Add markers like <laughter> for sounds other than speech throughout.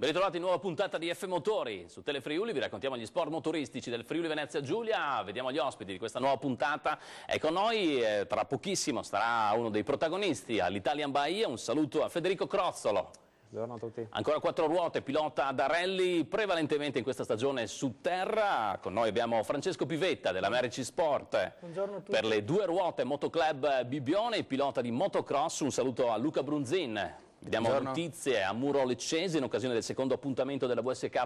Ben ritrovati in nuova puntata di F Motori. Su Telefriuli vi raccontiamo gli sport motoristici del Friuli Venezia Giulia. Vediamo gli ospiti di questa nuova puntata. È con noi, eh, tra pochissimo, sarà uno dei protagonisti all'Italian Bahia. Un saluto a Federico Crozzolo. Buongiorno a tutti. Ancora quattro ruote, pilota da rally prevalentemente in questa stagione su terra. Con noi abbiamo Francesco Pivetta dell'Americi Sport. Buongiorno a tutti. Per le due ruote Motoclub Bibione, pilota di motocross. Un saluto a Luca Brunzin. Vediamo Buongiorno. notizie a Muro Leccese in occasione del secondo appuntamento della WSK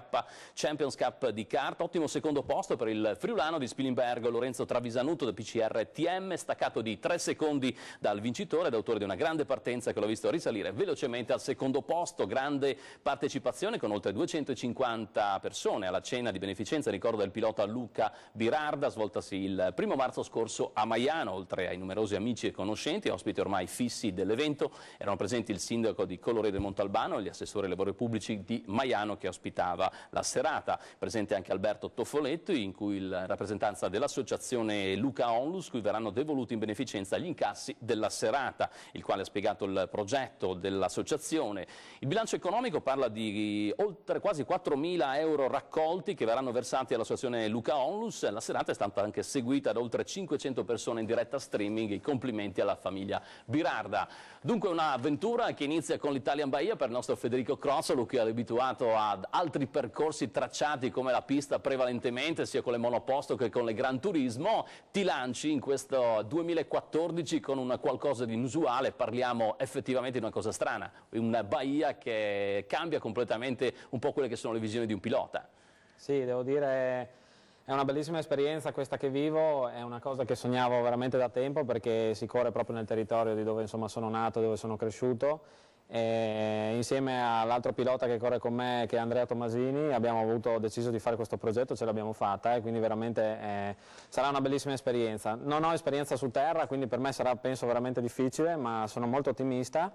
Champions Cup di carta. Ottimo secondo posto per il friulano di Spilimbergo Lorenzo Travisanuto del PCR TM, staccato di tre secondi dal vincitore ed autore di una grande partenza che l'ho visto risalire velocemente al secondo posto. Grande partecipazione con oltre 250 persone alla cena di beneficenza, ricordo del pilota Luca Birarda, svoltasi il primo marzo scorso a Maiano, oltre ai numerosi amici e conoscenti, ospiti ormai fissi dell'evento, erano presenti il sindaco sindaco di Colore del Montalbano e gli assessori ai lavori pubblici di Maiano che ospitava la serata. Presente anche Alberto Toffoletti in cui la rappresentanza dell'associazione Luca Onlus cui verranno devoluti in beneficenza gli incassi della serata, il quale ha spiegato il progetto dell'associazione. Il bilancio economico parla di oltre quasi 4.000 euro raccolti che verranno versati all'associazione Luca Onlus. La serata è stata anche seguita da oltre 500 persone in diretta streaming. I complimenti alla famiglia Birarda. Dunque un'avventura che inizia inizia con l'Italian Bahia per il nostro Federico Crozzolo che è abituato ad altri percorsi tracciati come la pista prevalentemente sia con le monoposto che con le Gran Turismo. Ti lanci in questo 2014 con una qualcosa di inusuale, parliamo effettivamente di una cosa strana, una Bahia che cambia completamente un po' quelle che sono le visioni di un pilota. Sì, devo dire... È una bellissima esperienza questa che vivo, è una cosa che sognavo veramente da tempo perché si corre proprio nel territorio di dove insomma, sono nato, dove sono cresciuto e insieme all'altro pilota che corre con me che è Andrea Tomasini abbiamo avuto, deciso di fare questo progetto, ce l'abbiamo fatta e eh, quindi veramente eh, sarà una bellissima esperienza. Non ho esperienza su terra quindi per me sarà penso veramente difficile ma sono molto ottimista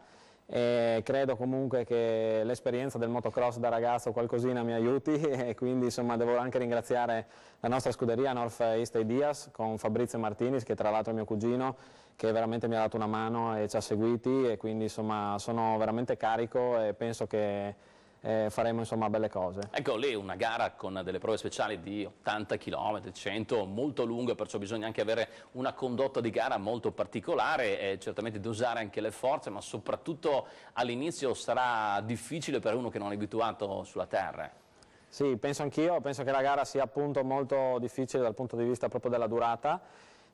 e credo comunque che l'esperienza del motocross da ragazzo qualcosina mi aiuti <laughs> e quindi insomma devo anche ringraziare la nostra scuderia North East Ideas con Fabrizio Martinis che tra l'altro è mio cugino che veramente mi ha dato una mano e ci ha seguiti e quindi insomma sono veramente carico e penso che eh, faremo insomma belle cose. Ecco lì una gara con delle prove speciali di 80 km, 100, molto lunga, perciò bisogna anche avere una condotta di gara molto particolare e certamente dosare anche le forze, ma soprattutto all'inizio sarà difficile per uno che non è abituato sulla terra. Sì, penso anch'io, penso che la gara sia appunto molto difficile dal punto di vista proprio della durata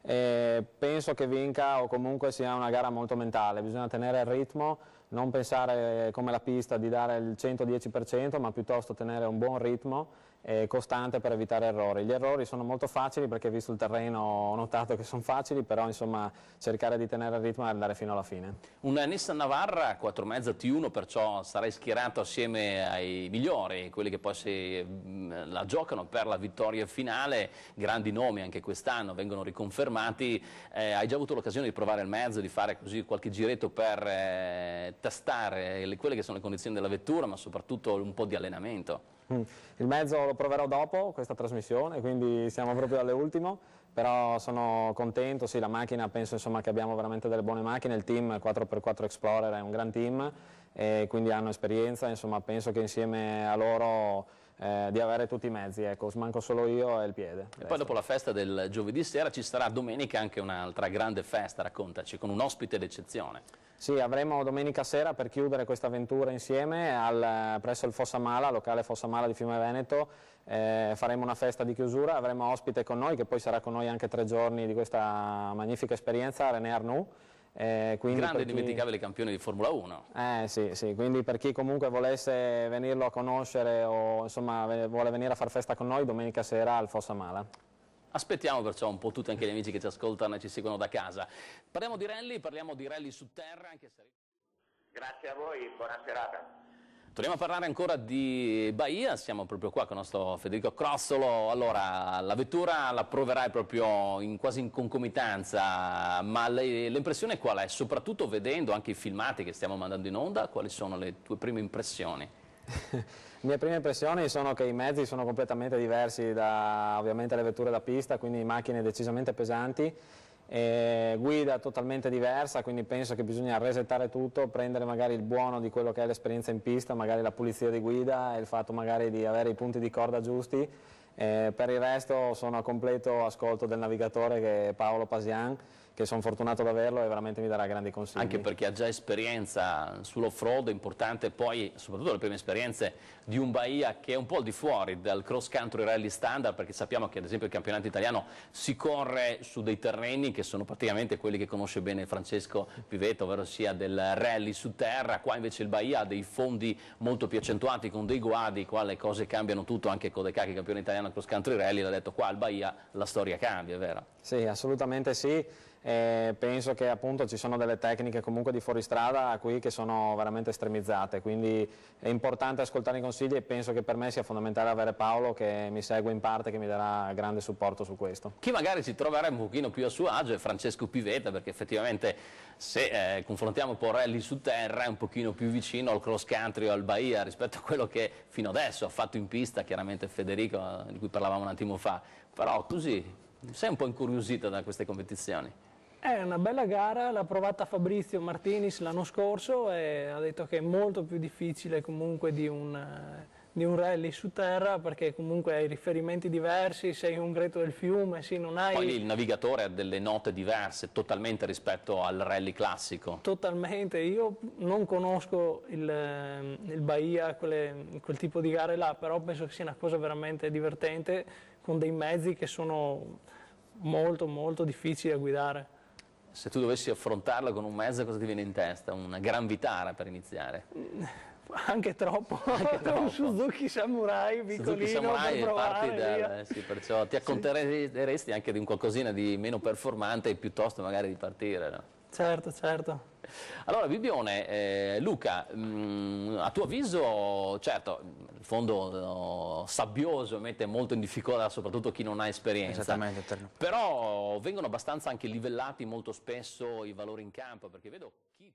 e penso che vinca o comunque sia una gara molto mentale, bisogna tenere il ritmo, non pensare come la pista di dare il 110% ma piuttosto tenere un buon ritmo eh, costante per evitare errori. Gli errori sono molto facili perché visto il terreno ho notato che sono facili, però insomma cercare di tenere il ritmo e andare fino alla fine. Una Nissan Navarra 4 4.5 T1, perciò sarai schierato assieme ai migliori, quelli che poi si, mm, la giocano per la vittoria finale, grandi nomi anche quest'anno, vengono riconfermati. Eh, hai già avuto l'occasione di provare il mezzo, di fare così qualche giretto per eh, tastare le, quelle che sono le condizioni della vettura, ma soprattutto un po' di allenamento? Mm. Il mezzo lo proverò dopo questa trasmissione, quindi siamo proprio alle ultime, però sono contento, sì la macchina penso insomma, che abbiamo veramente delle buone macchine, il team 4x4 Explorer è un gran team e quindi hanno esperienza, insomma penso che insieme a loro eh, di avere tutti i mezzi, ecco, smanco solo io e il piede. E destro. poi dopo la festa del giovedì sera ci sarà domenica anche un'altra grande festa, raccontaci, con un ospite d'eccezione. Sì, avremo domenica sera per chiudere questa avventura insieme al, eh, presso il Fossa Mala, locale Fossa Mala di Fiume Veneto, eh, faremo una festa di chiusura, avremo ospite con noi che poi sarà con noi anche tre giorni di questa magnifica esperienza, René Arnoux eh, Grande chi... indimenticabile campione di Formula 1. Eh, sì, sì, quindi per chi comunque volesse venirlo a conoscere o insomma vuole venire a far festa con noi domenica sera al Fossa Mala. Aspettiamo perciò un po' tutti anche gli amici che ci ascoltano e ci seguono da casa. Parliamo di rally, parliamo di rally su terra. Anche se... Grazie a voi, buona serata. Torniamo a parlare ancora di Bahia, siamo proprio qua con il nostro Federico Crossolo. Allora, la vettura la proverai proprio in, quasi in concomitanza, ma l'impressione qual è? Soprattutto vedendo anche i filmati che stiamo mandando in onda, quali sono le tue prime impressioni? Le <laughs> mie prime impressioni sono che i mezzi sono completamente diversi da ovviamente le vetture da pista, quindi macchine decisamente pesanti eh, guida totalmente diversa, quindi penso che bisogna resettare tutto, prendere magari il buono di quello che è l'esperienza in pista, magari la pulizia di guida e il fatto magari di avere i punti di corda giusti. Eh, per il resto sono a completo ascolto del navigatore che è Paolo Pasian che sono fortunato ad averlo e veramente mi darà grandi consigli. Anche perché ha già esperienza sull'off-road, importante poi, soprattutto le prime esperienze di un Bahia che è un po' al di fuori dal cross country rally standard, perché sappiamo che ad esempio il campionato italiano si corre su dei terreni che sono praticamente quelli che conosce bene Francesco Pivetto, ovvero sia del rally su terra, qua invece il Bahia ha dei fondi molto più accentuati con dei guadi, qua le cose cambiano tutto, anche con De Cacchi, campione italiano cross country rally l'ha detto qua al Bahia la storia cambia, è vero? Sì, assolutamente sì eh, penso che appunto ci sono delle tecniche comunque di fuoristrada qui che sono veramente estremizzate, quindi è importante ascoltare i consigli e penso che per me sia fondamentale avere Paolo che mi segue in parte, che mi darà grande supporto su questo. Chi magari ci troverà un pochino più a suo agio è Francesco Pivetta, perché effettivamente se eh, confrontiamo Porrelli su terra è un pochino più vicino al cross country o al Bahia rispetto a quello che fino adesso ha fatto in pista, chiaramente Federico eh, di cui parlavamo un attimo fa, però così sei un po' incuriosita da queste competizioni. È una bella gara, l'ha provata Fabrizio Martinis l'anno scorso e ha detto che è molto più difficile comunque di un, di un rally su terra perché comunque hai riferimenti diversi, sei un greto del fiume, sì, non hai... Poi il navigatore ha delle note diverse totalmente rispetto al rally classico. Totalmente, io non conosco il, il Bahia, quelle, quel tipo di gare là, però penso che sia una cosa veramente divertente con dei mezzi che sono molto molto difficili da guidare se tu dovessi affrontarla con un mezzo cosa ti viene in testa? Una gran vitara per iniziare? Mm, anche troppo, Anche <laughs> troppo. un Suzuki Samurai piccolino Suzuki Samurai per provare, dal, sì, perciò ti accontenteresti sì. anche di un qualcosina di meno performante e piuttosto magari di partire no? Certo, certo. Allora Bibione, eh, Luca, mh, mm, a tuo avviso, certo, fondo uh, sabbioso mette molto in difficoltà soprattutto chi non ha esperienza. Esattamente. Interno. Però vengono abbastanza anche livellati molto spesso i valori in campo perché vedo chi...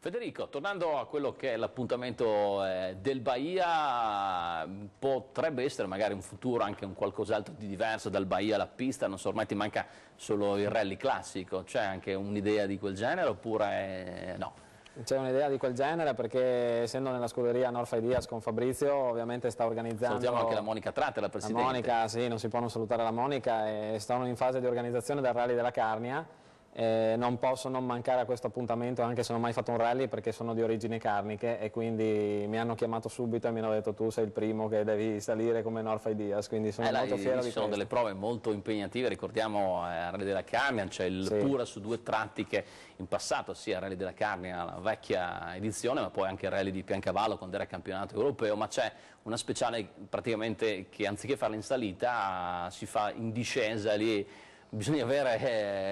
Federico, tornando a quello che è l'appuntamento eh, del Bahia, potrebbe essere magari un futuro anche un qualcos'altro di diverso dal Bahia alla pista, non so, ormai ti manca solo il rally classico, c'è anche un'idea di quel genere oppure eh, no? C'è un'idea di quel genere perché essendo nella scuderia Norfai Diaz con Fabrizio ovviamente sta organizzando... Salutiamo anche la Monica Tratte, la Presidente. La Monica, sì, non si può non salutare la Monica e eh, stanno in fase di organizzazione del rally della Carnia eh, non posso non mancare a questo appuntamento anche se non ho mai fatto un rally perché sono di origini carniche e quindi mi hanno chiamato subito e mi hanno detto tu sei il primo che devi salire come Norfai Diaz quindi sono eh, molto lei, fiero di sono questo. sono delle prove molto impegnative ricordiamo eh, Rally della Camion c'è il sì. Pura su due tratti che in passato sia Rally della Carnia la vecchia edizione ma poi anche il Rally di Piancavallo quando era campionato europeo ma c'è una speciale praticamente che anziché farla in salita si fa in discesa lì bisogna avere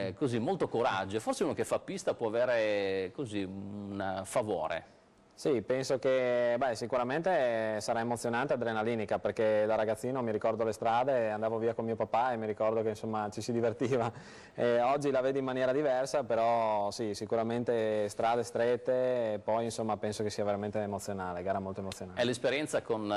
eh, così, molto coraggio, forse uno che fa pista può avere così, un favore sì, penso che beh, sicuramente sarà emozionante e adrenalinica perché da ragazzino mi ricordo le strade, andavo via con mio papà e mi ricordo che insomma ci si divertiva. <laughs> E oggi la vedo in maniera diversa, però sì, sicuramente strade strette e poi insomma penso che sia veramente emozionale, gara molto emozionante. E l'esperienza con eh,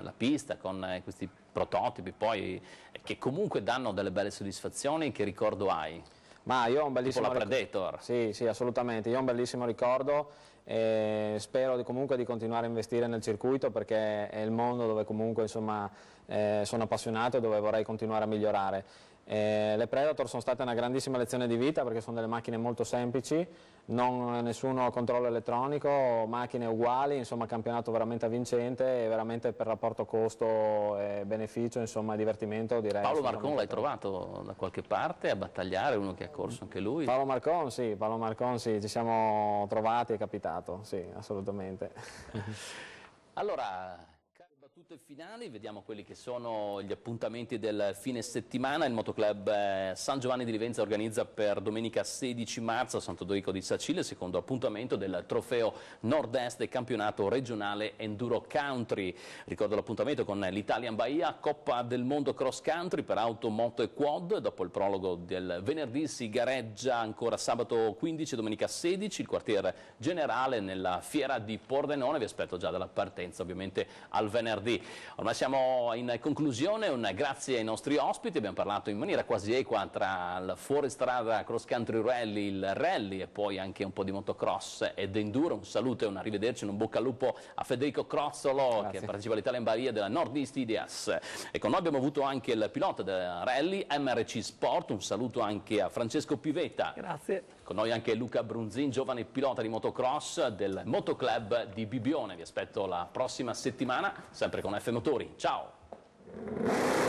la pista, con eh, questi prototipi poi che comunque danno delle belle soddisfazioni, che ricordo hai? Ma io ho un bellissimo tipo la Predator. Sì, sì, assolutamente. Io ho un bellissimo ricordo e spero di comunque di continuare a investire nel circuito perché è il mondo dove comunque insomma, eh, sono appassionato e dove vorrei continuare a migliorare. Eh, le Predator sono state una grandissima lezione di vita perché sono delle macchine molto semplici, non, nessuno controllo elettronico, macchine uguali, insomma campionato veramente avvincente e veramente per rapporto costo e beneficio, insomma divertimento direi. Paolo Marcon l'hai trovato da qualche parte a battagliare, uno che ha corso anche lui? Paolo Marcon sì, Paolo Marcon sì, ci siamo trovati, è capitato, sì assolutamente. allora tutto finali, vediamo quelli che sono gli appuntamenti del fine settimana. Il motoclub eh, San Giovanni di Livenza organizza per domenica 16 marzo a Santo Dorico di Sacile il secondo appuntamento del trofeo nord-est e campionato regionale Enduro Country. Ricordo l'appuntamento con l'Italian Bahia, Coppa del Mondo Cross Country per auto, moto e quad. Dopo il prologo del venerdì si gareggia ancora sabato 15 e domenica 16 il quartiere generale nella fiera di Pordenone. Vi aspetto già dalla partenza ovviamente al venerdì. Quindi ormai siamo in conclusione, un grazie ai nostri ospiti, abbiamo parlato in maniera quasi equa tra il fuoristrada cross country rally, il rally e poi anche un po' di motocross ed enduro. Un saluto e un arrivederci, un bocca al lupo a Federico Crozzolo grazie. che partecipa all'Italia in Baria della Nord East Ideas. E con noi abbiamo avuto anche il pilota del rally MRC Sport, un saluto anche a Francesco Pivetta. Grazie. Con noi anche Luca Brunzin, giovane pilota di motocross del Motoclub di Bibione. Vi aspetto la prossima settimana, sempre con F Motori. Ciao!